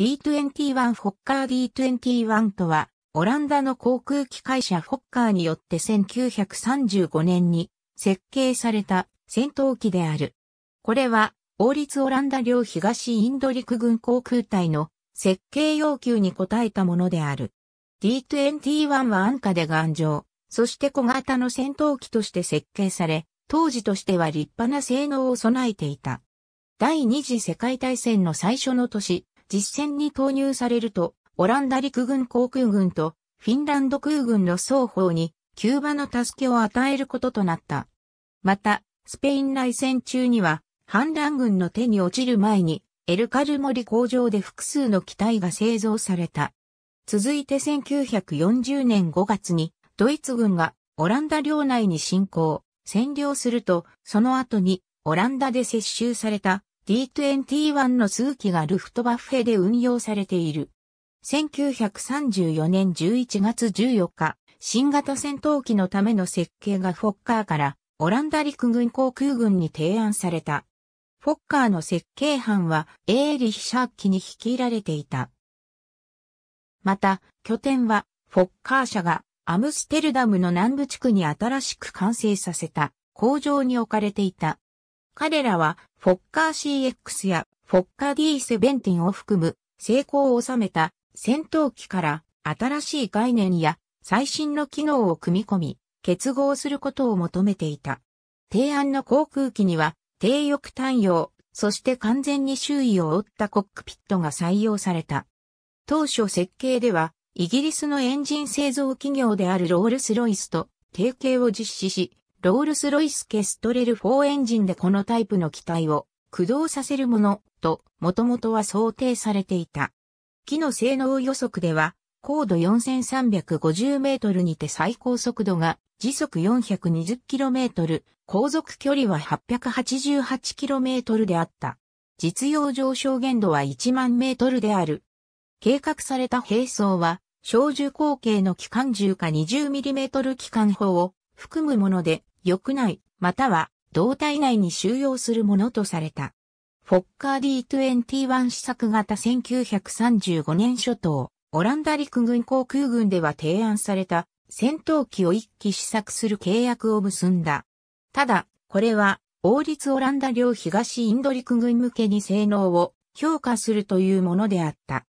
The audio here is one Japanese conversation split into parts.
D21 フォッカー D21 とは、オランダの航空機会社フォッカーによって1935年に設計された戦闘機である。これは、王立オランダ領東インド陸軍航空隊の設計要求に応えたものである。D21 は安価で頑丈、そして小型の戦闘機として設計され、当時としては立派な性能を備えていた。第二次世界大戦の最初の年、実戦に投入されると、オランダ陸軍航空軍とフィンランド空軍の双方に、キューバの助けを与えることとなった。また、スペイン内戦中には、反乱軍の手に落ちる前に、エルカルモリ工場で複数の機体が製造された。続いて1940年5月に、ドイツ軍がオランダ領内に侵攻、占領すると、その後にオランダで接収された D21 の数機がルフトバッフェで運用されている。1934年11月14日、新型戦闘機のための設計がフォッカーからオランダ陸軍航空軍に提案された。フォッカーの設計班はエーリヒ・シャー機に率いられていた。また、拠点はフォッカー社がアムステルダムの南部地区に新しく完成させた工場に置かれていた。彼らは、フォッカー CX やフォッカー D7 を含む成功を収めた戦闘機から新しい概念や最新の機能を組み込み、結合することを求めていた。提案の航空機には、低翼単用、そして完全に周囲を覆ったコックピットが採用された。当初設計では、イギリスのエンジン製造企業であるロールスロイスと提携を実施し、ロールス・ロイス・ケストレル4エンジンでこのタイプの機体を駆動させるものと、もともとは想定されていた。機の性能予測では、高度4350メートルにて最高速度が時速4 2 0トル、航続距離は8 8 8トルであった。実用上昇限度は1万メートルである。計画された兵装は、小銃口径の機関銃か 20mm 機関砲を含むもので、翼内、または胴体内に収容するものとされた。フォッカー D21 試作型1935年初頭、オランダ陸軍航空軍では提案された戦闘機を一機試作する契約を結んだ。ただ、これは王立オランダ領東インド陸軍向けに性能を評価するというものであった。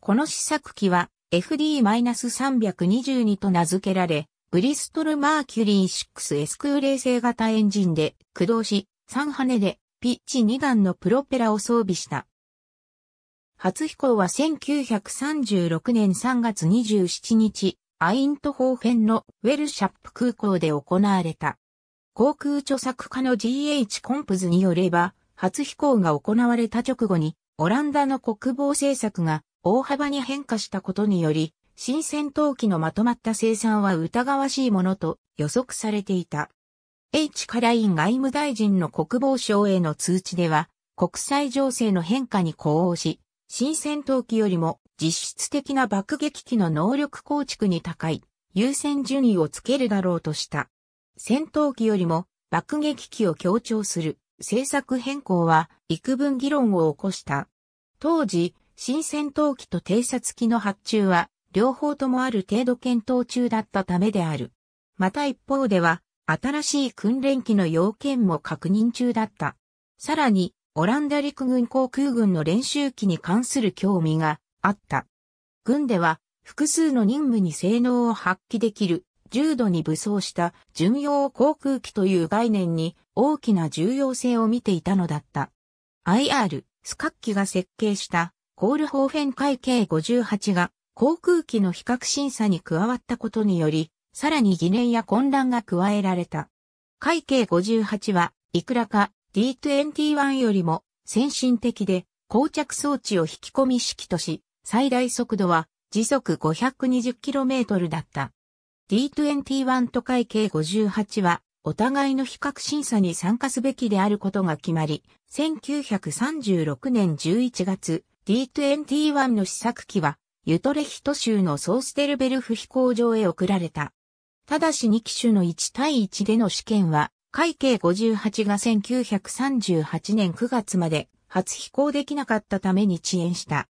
この試作機は FD-322 と名付けられ、ブリストルマーキュリー 6S 空冷静型エンジンで駆動し、3羽でピッチ2段のプロペラを装備した。初飛行は1936年3月27日、アイントホーフェンのウェルシャップ空港で行われた。航空著作家の GH コンプズによれば、初飛行が行われた直後に、オランダの国防政策が大幅に変化したことにより、新戦闘機のまとまった生産は疑わしいものと予測されていた。H カライン外務大臣の国防省への通知では、国際情勢の変化に呼応し、新戦闘機よりも実質的な爆撃機の能力構築に高い優先順位をつけるだろうとした。戦闘機よりも爆撃機を強調する政策変更は幾分議論を起こした。当時、新戦闘機と偵察機の発注は両方ともある程度検討中だったためである。また一方では、新しい訓練機の要件も確認中だった。さらに、オランダ陸軍航空軍の練習機に関する興味があった。軍では、複数の任務に性能を発揮できる、重度に武装した巡洋航空機という概念に大きな重要性を見ていたのだった。IR、スカッキが設計したコールホーフェン会計58が航空機の比較審査に加わったことにより、さらに疑念や混乱が加えられた。会計58は、いくらか D21 よりも先進的で、膠着装置を引き込み式とし、最大速度は時速 520km だった。D21 と会計58は、お互いの比較審査に参加すべきであることが決まり、1936年11月、D21 の試作機はユトレヒト州のソーステルベルフ飛行場へ送られた。ただし2機種の1対1での試験は、会計58が1938年9月まで初飛行できなかったために遅延した。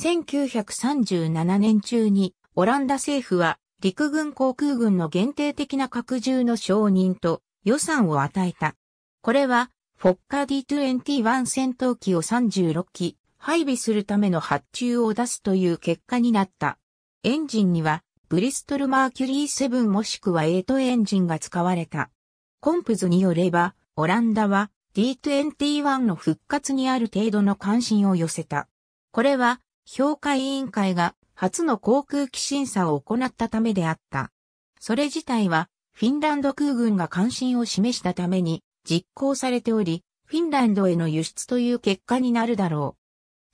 1937年中にオランダ政府は陸軍航空軍の限定的な拡充の承認と予算を与えた。これはフォッカー D21 戦闘機を36機、配備するための発注を出すという結果になった。エンジンには、ブリストルマーキュリー7もしくは8エンジンが使われた。コンプズによれば、オランダは D21 の復活にある程度の関心を寄せた。これは、評価委員会が初の航空機審査を行ったためであった。それ自体は、フィンランド空軍が関心を示したために実行されており、フィンランドへの輸出という結果になるだろう。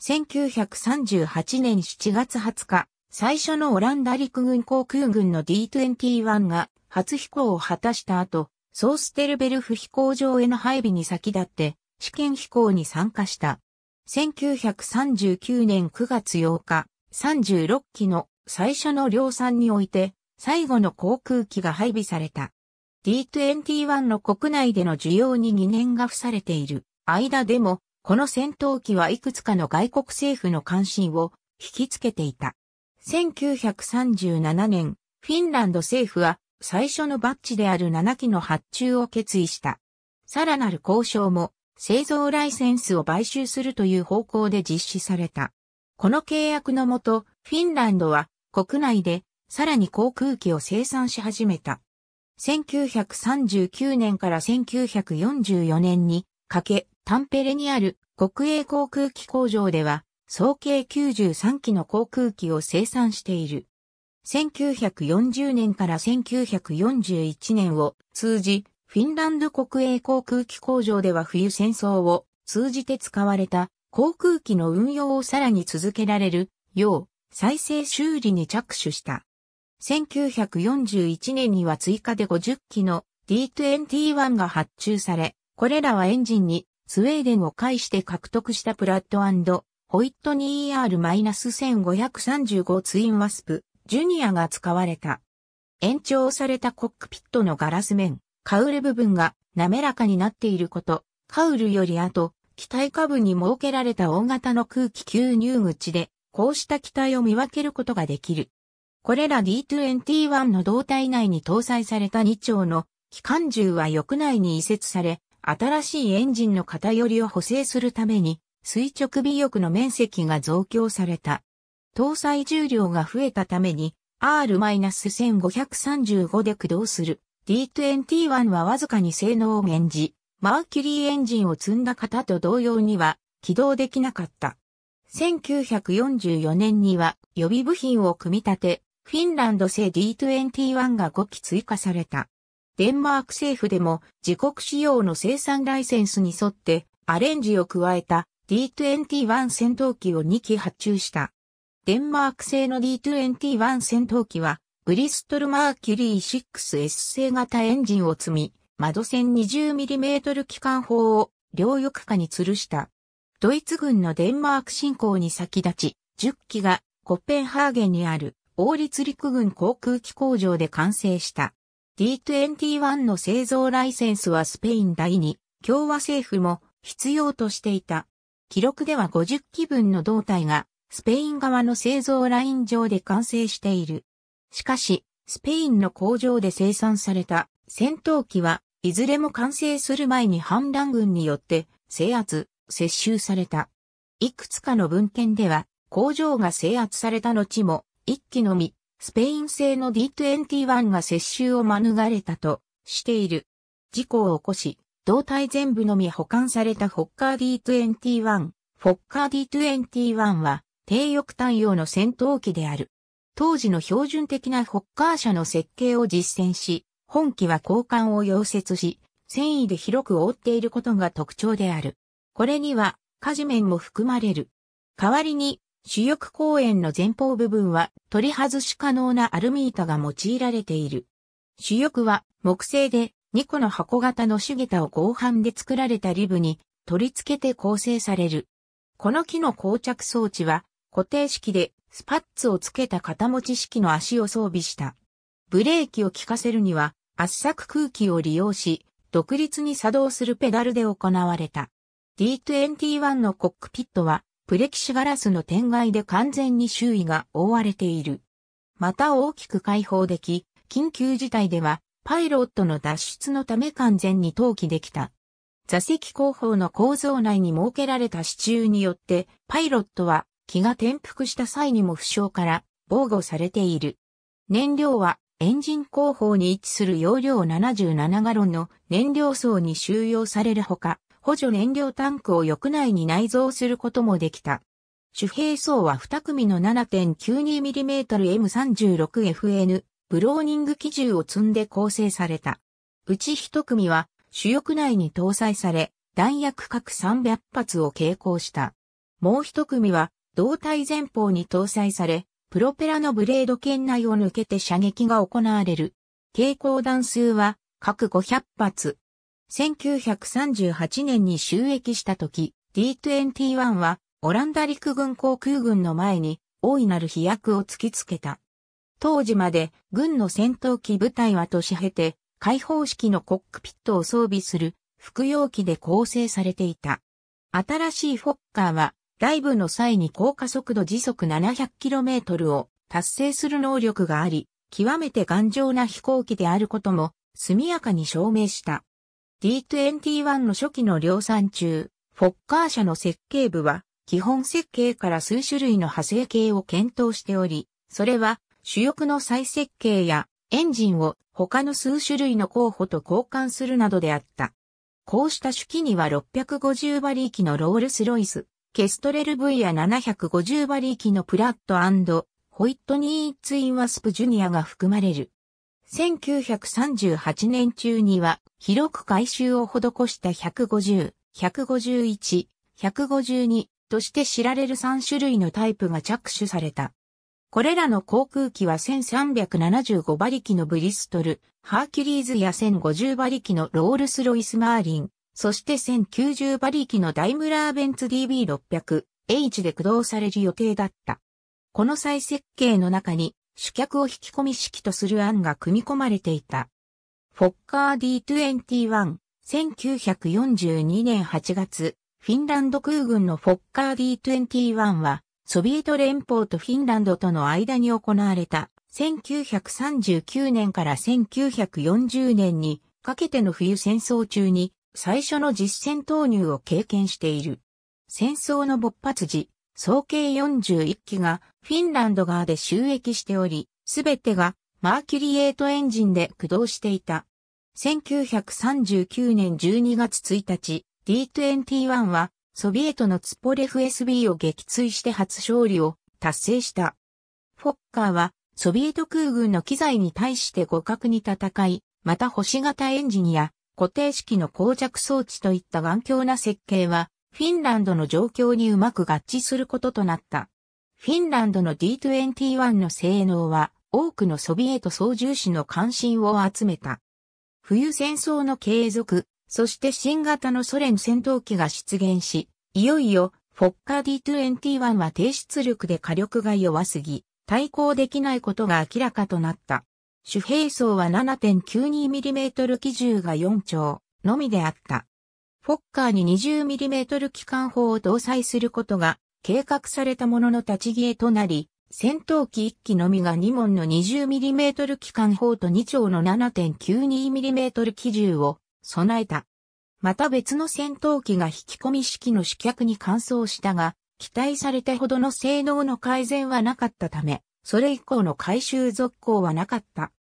1938年7月20日、最初のオランダ陸軍航空軍の D21 が初飛行を果たした後、ソーステルベルフ飛行場への配備に先立って試験飛行に参加した。1939年9月8日、36機の最初の量産において、最後の航空機が配備された。D21 の国内での需要に疑念が付されている間でもこの戦闘機はいくつかの外国政府の関心を引きつけていた。1937年、フィンランド政府は最初のバッジである7機の発注を決意した。さらなる交渉も製造ライセンスを買収するという方向で実施された。この契約のもと、フィンランドは国内でさらに航空機を生産し始めた。1939年から1944年にかけ、タンペレにある国営航空機工場では、総計93機の航空機を生産している。1940年から1941年を通じ、フィンランド国営航空機工場では冬戦争を通じて使われた航空機の運用をさらに続けられるよう再生修理に着手した。1941年には追加で50機の D21 が発注され、これらはエンジンにスウェーデンを介して獲得したプラットホイットニー ER-1535 ツインワスプ、ジュニアが使われた。延長されたコックピットのガラス面、カウル部分が滑らかになっていること、カウルより後、機体下部に設けられた大型の空気吸入口で、こうした機体を見分けることができる。これら D21 の胴体内に搭載された2丁の機関銃は翼内に移設され、新しいエンジンの偏りを補正するために、垂直尾翼の面積が増強された。搭載重量が増えたために、R-1535 で駆動する D21 はわずかに性能を免じ、マーキュリーエンジンを積んだ方と同様には起動できなかった。1944年には予備部品を組み立て、フィンランド製 D21 が5機追加された。デンマーク政府でも自国仕様の生産ライセンスに沿ってアレンジを加えた D21 戦闘機を2機発注した。デンマーク製の D21 戦闘機はブリストルマーキュリー 6S 製型エンジンを積み、窓線 20mm 機関砲を両翼下に吊るした。ドイツ軍のデンマーク侵攻に先立ち、10機がコッペンハーゲンにある王立陸軍航空機工場で完成した。D21 の製造ライセンスはスペイン第二共和政府も必要としていた。記録では50機分の胴体がスペイン側の製造ライン上で完成している。しかし、スペインの工場で生産された戦闘機はいずれも完成する前に反乱軍によって制圧、接収された。いくつかの文献では工場が制圧された後も一機のみスペイン製の D21 が接収を免れたとしている。事故を起こし、胴体全部のみ保管されたフォッカー D21。フォッカー D21 は低翼単用の戦闘機である。当時の標準的なフォッカー車の設計を実践し、本機は交換を溶接し、繊維で広く覆っていることが特徴である。これには、火事面も含まれる。代わりに、主翼公園の前方部分は取り外し可能なアルミ板が用いられている。主翼は木製で2個の箱型の手桁を合板で作られたリブに取り付けて構成される。この木の膠着装置は固定式でスパッツを付けた型持ち式の足を装備した。ブレーキを効かせるには圧搾空気を利用し独立に作動するペダルで行われた。D21 のコックピットはプレキシガラスの天外で完全に周囲が覆われている。また大きく開放でき、緊急事態では、パイロットの脱出のため完全に投棄できた。座席後方の構造内に設けられた支柱によって、パイロットは気が転覆した際にも負傷から防護されている。燃料はエンジン後方に位置する容量77ガロンの燃料層に収容されるほか、補助燃料タンクを翼内に内蔵することもできた。主兵装は2組の 7.92mm M36FN ブローニング機銃を積んで構成された。うち1組は主翼内に搭載され、弾薬各300発を携行した。もう1組は胴体前方に搭載され、プロペラのブレード圏内を抜けて射撃が行われる。携行弾数は各500発。1938年に就役した時、D21 はオランダ陸軍航空軍の前に大いなる飛躍を突きつけた。当時まで軍の戦闘機部隊は年経て開放式のコックピットを装備する副用機で構成されていた。新しいフォッカーはライブの際に降下速度時速 700km を達成する能力があり、極めて頑丈な飛行機であることも速やかに証明した。D21 の初期の量産中、フォッカー社の設計部は、基本設計から数種類の派生系を検討しており、それは主翼の再設計やエンジンを他の数種類の候補と交換するなどであった。こうした手記には650馬力のロールスロイス、ケストレル V や750馬力のプラットホイットニーツインワスプジュニアが含まれる。1938年中には広く改修を施した150、151、152として知られる3種類のタイプが着手された。これらの航空機は1375馬力のブリストル、ハーキュリーズや1050馬力のロールスロイス・マーリン、そして1090馬力のダイムラーベンツ DB600、H で駆動される予定だった。この再設計の中に主客を引き込み式とする案が組み込まれていた。フォッカー D21、1942年8月、フィンランド空軍のフォッカー D21 は、ソビエト連邦とフィンランドとの間に行われた、1939年から1940年にかけての冬戦争中に、最初の実戦投入を経験している。戦争の勃発時、総計41機がフィンランド側で収益しており、すべてがマーキュリエートエンジンで駆動していた。1939年12月1日、D21 はソビエトのツポレフ SB を撃墜して初勝利を達成した。フォッカーはソビエト空軍の機材に対して互角に戦い、また星型エンジンや固定式の膠着装置といった頑強な設計はフィンランドの状況にうまく合致することとなった。フィンランドの D21 の性能は多くのソビエト操縦士の関心を集めた。冬戦争の継続、そして新型のソ連戦闘機が出現し、いよいよフォッカー D21 は低出力で火力が弱すぎ、対抗できないことが明らかとなった。主兵装は 7.92mm 機銃が4丁のみであった。フォッカーに 20mm 機関砲を搭載することが計画されたものの立ち消えとなり、戦闘機1機のみが2門の 20mm 機関砲と2丁の 7.92mm 機銃を備えた。また別の戦闘機が引き込み式の試脚に換装したが、期待されたほどの性能の改善はなかったため、それ以降の回収続行はなかった。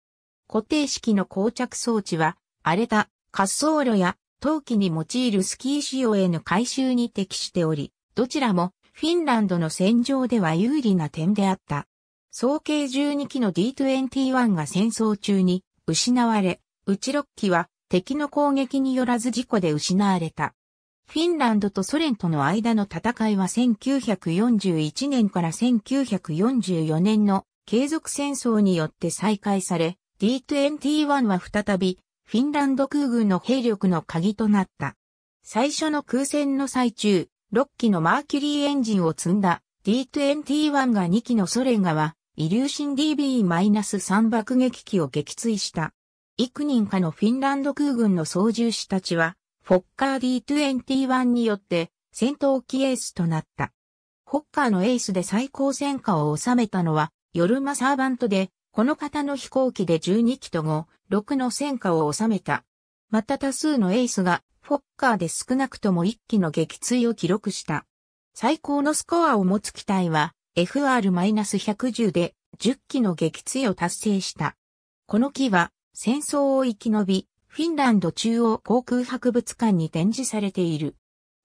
固定式の膠着装置は、荒れた滑走路や陶器に用いるスキー仕様への回収に適しており、どちらもフィンランドの戦場では有利な点であった。総計12機の D21 が戦争中に失われ、うち6機は敵の攻撃によらず事故で失われた。フィンランドとソ連との間の戦いは1941年から1944年の継続戦争によって再開され、D21 は再びフィンランド空軍の兵力の鍵となった。最初の空戦の最中、6機のマーキュリーエンジンを積んだ D21 が2機のソ連側、イリューシン DB-3 爆撃機を撃墜した。幾人かのフィンランド空軍の操縦士たちは、フォッカー D21 によって戦闘機エースとなった。フォッカーのエースで最高戦果を収めたのは、ヨルマサーバントで、この方の飛行機で12機と5、6の戦果を収めた。また多数のエースがフォッカーで少なくとも1機の撃墜を記録した。最高のスコアを持つ機体は FR-110 で10機の撃墜を達成した。この機は戦争を生き延び、フィンランド中央航空博物館に展示されている。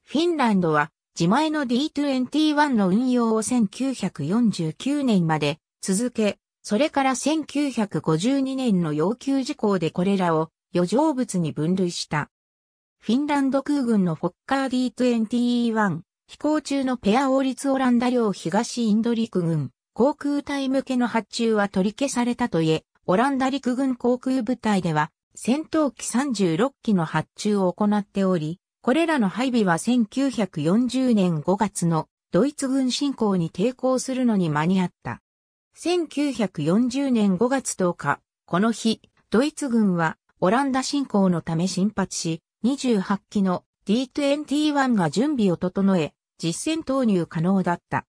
フィンランドは自前の D21 の運用を1949年まで続け、それから1952年の要求事項でこれらを余剰物に分類した。フィンランド空軍のフォッカー D21 飛行中のペア王立オランダ領東インド陸軍航空隊向けの発注は取り消されたといえ、オランダ陸軍航空部隊では戦闘機36機の発注を行っており、これらの配備は1940年5月のドイツ軍侵攻に抵抗するのに間に合った。1940年5月10日、この日、ドイツ軍はオランダ侵攻のため進発し、28機の D21 が準備を整え、実戦投入可能だった。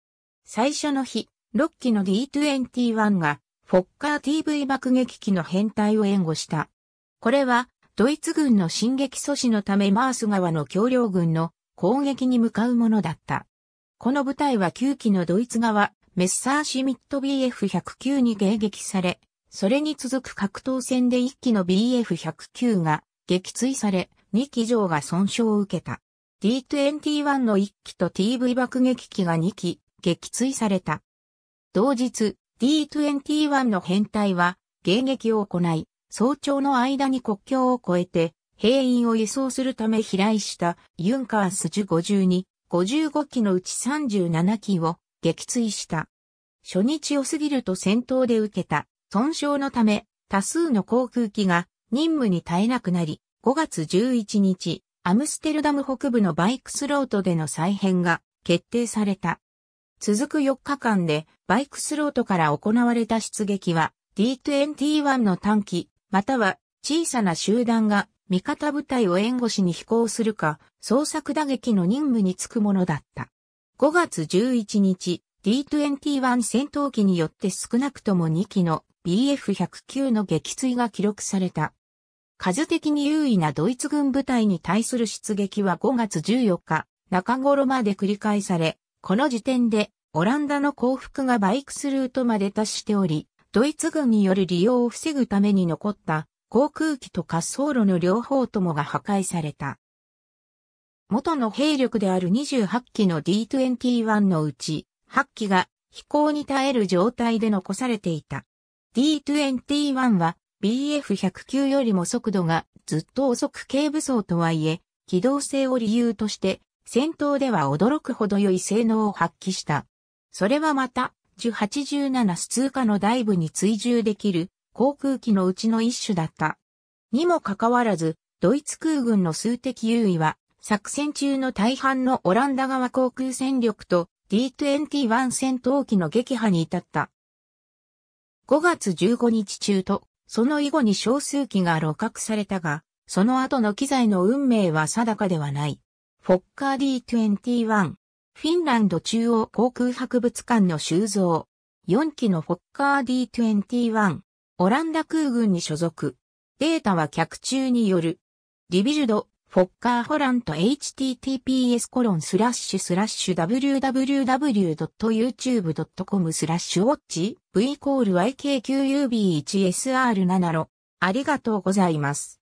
最初の日、6機の D21 がフォッカー TV 爆撃機の編隊を援護した。これは、ドイツ軍の進撃阻止のためマース川の橋梁軍の攻撃に向かうものだった。この部隊は9機のドイツ側、メッサーシミット BF109 に迎撃され、それに続く格闘戦で1機の BF109 が撃墜され、2機上が損傷を受けた。D21 の1機と TV 爆撃機が2機、撃墜された。同日、D21 の編隊は迎撃を行い、早朝の間に国境を越えて、兵員を輸送するため飛来したユンカースジュ52、55機のうち37機を撃墜した。初日を過ぎると戦闘で受けた損傷のため多数の航空機が任務に耐えなくなり、5月11日、アムステルダム北部のバイクスロートでの再編が決定された。続く4日間でバイクスロートから行われた出撃は D21 の短期、または小さな集団が味方部隊を援護しに飛行するか、捜索打撃の任務に就くものだった。5月11日、D21 戦闘機によって少なくとも2機の BF109 の撃墜が記録された。数的に優位なドイツ軍部隊に対する出撃は5月14日、中頃まで繰り返され、この時点でオランダの降伏がバイクスルートまで達しており、ドイツ軍による利用を防ぐために残った航空機と滑走路の両方ともが破壊された。元の兵力である28機の D21 のうち8機が飛行に耐える状態で残されていた。D21 は BF109 よりも速度がずっと遅く軽武装とはいえ、機動性を理由として、戦闘では驚くほど良い性能を発揮した。それはまた、1087ス通過のダイブに追従できる航空機のうちの一種だった。にもかかわらず、ドイツ空軍の数的優位は、作戦中の大半のオランダ側航空戦力と D21 戦闘機の撃破に至った。5月15日中とその以後に少数機が露獲されたが、その後の機材の運命は定かではない。フォッカー D21、フィンランド中央航空博物館の収蔵。4機のフォッカー D21、オランダ空軍に所属。データは客中による。リビルド、フォッカーホラント https コロンスラッシュスラッシュ www.youtube.com スラッシュウォッチ v イコール YKQUB1SR7 ロありがとうございます。